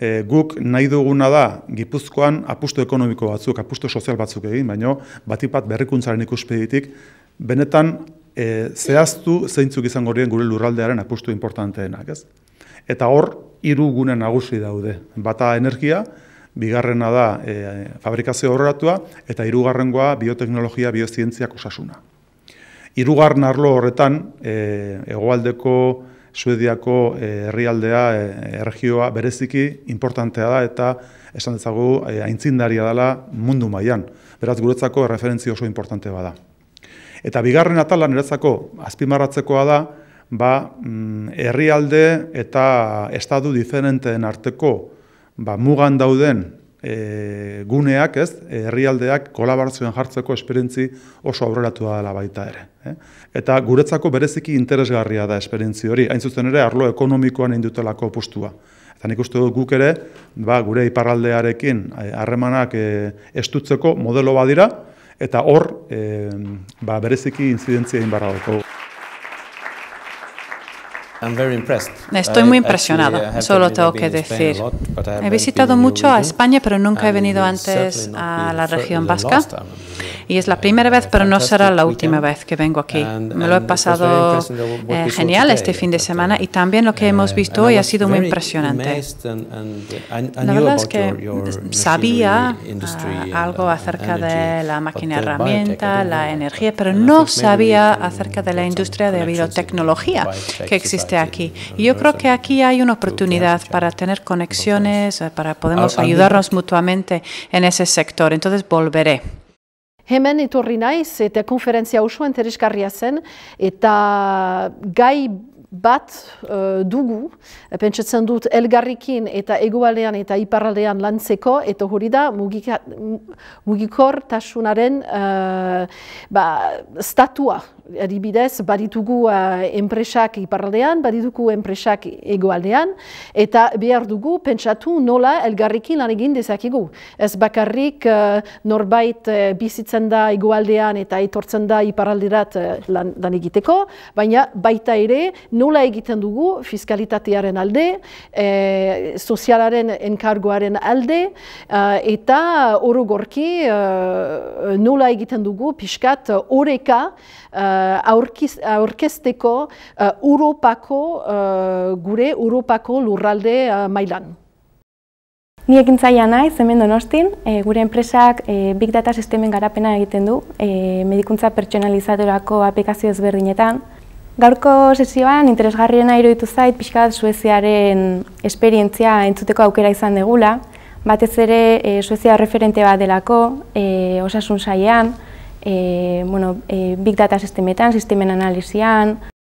E, guk nahi duguna da Gipuzkoan apustu ekonomiko batzuk, apustu sozial batzuk egin, baino batipat berrikuntzaren ikuspeditik benetan e, zehaztu zeintzuk izango diren gure lurraldearen apustu importanteenak, ez? Eta hor hiru gune nagusi daude. Bata energia, bigarrena da e, fabrikazio horretua, eta hirugarrengoa bioteknologia, biozientziak osasuna. Hirugarren arlo horretan eh, egoaldeko Suediako eh, herrialdea, e, erregioa bereziki importantea da eta esan dezagu e, eh, aintzindaria dela mundu mailan. Beraz guretzako referentzi oso importante da. Eta bigarren atalan eratzako azpimarratzekoa da, ba, mm, herrialde eta estatu diferenteen arteko ba, mugan dauden e, guneak, ez, herrialdeak kolaborazioan jartzeko esperientzi oso aurreratua dela baita ere. E? Eta guretzako bereziki interesgarria da esperientzi hori, hain zuzen ere arlo ekonomikoan indutelako opustua. Eta nik uste guk ere, ba, gure iparraldearekin eh, harremanak e, estutzeko modelo badira, eta hor ba, bereziki inzidentzia inbarra Estoy muy impresionado, uh, solo tengo que decir. He visitado mucho a España, pero nunca he venido antes a la región vasca. Y es la primera vez, pero no será la última vez que vengo aquí. Me lo he pasado eh, genial este fin de semana y también lo que hemos visto hoy ha sido muy impresionante. La verdad es que sabía ah, algo acerca de la máquina herramienta, la energía, pero no sabía acerca de la industria de biotecnología que existe aquí. Y yo creo que aquí hay una oportunidad para tener conexiones, eh, para podemos ayudarnos mutuamente en ese sector. Entonces volveré. hemen etorri naiz eta konferentzia oso interesgarria zen eta gai bat eh, dugu, pentsatzen dut elgarrikin eta egoalean eta iparraldean lantzeko, eta hori da mugikor tasunaren uh, eh, ba, statua. Adibidez, baditugu eh, enpresak iparraldean, baditugu enpresak egoaldean, eta behar dugu pentsatu nola elgarrikin lan egin dezakigu. Ez bakarrik norbait bizitzen da egoaldean eta etortzen da iparralderat lan, lan egiteko, baina baita ere, nola egiten dugu fiskalitatearen alde, e, sozialaren enkargoaren alde, eh, eta oro gorki eh, nola egiten dugu pixkat oreka e, aurkesteko Europako gure Europako lurralde mailan. Ni egin zaila nahi, zemen donostin, gure enpresak Big Data Sistemen garapena egiten du, e, medikuntza pertsonalizatorako aplikazio ezberdinetan, Gaurko sesioan interesgarriena iruditu zait pixka bat Sueziaren esperientzia entzuteko aukera izan degula, batez ere e, Suezia referente bat delako e, osasun saian, e, eh, bueno, e, big data sistemetan, sistemen analizian,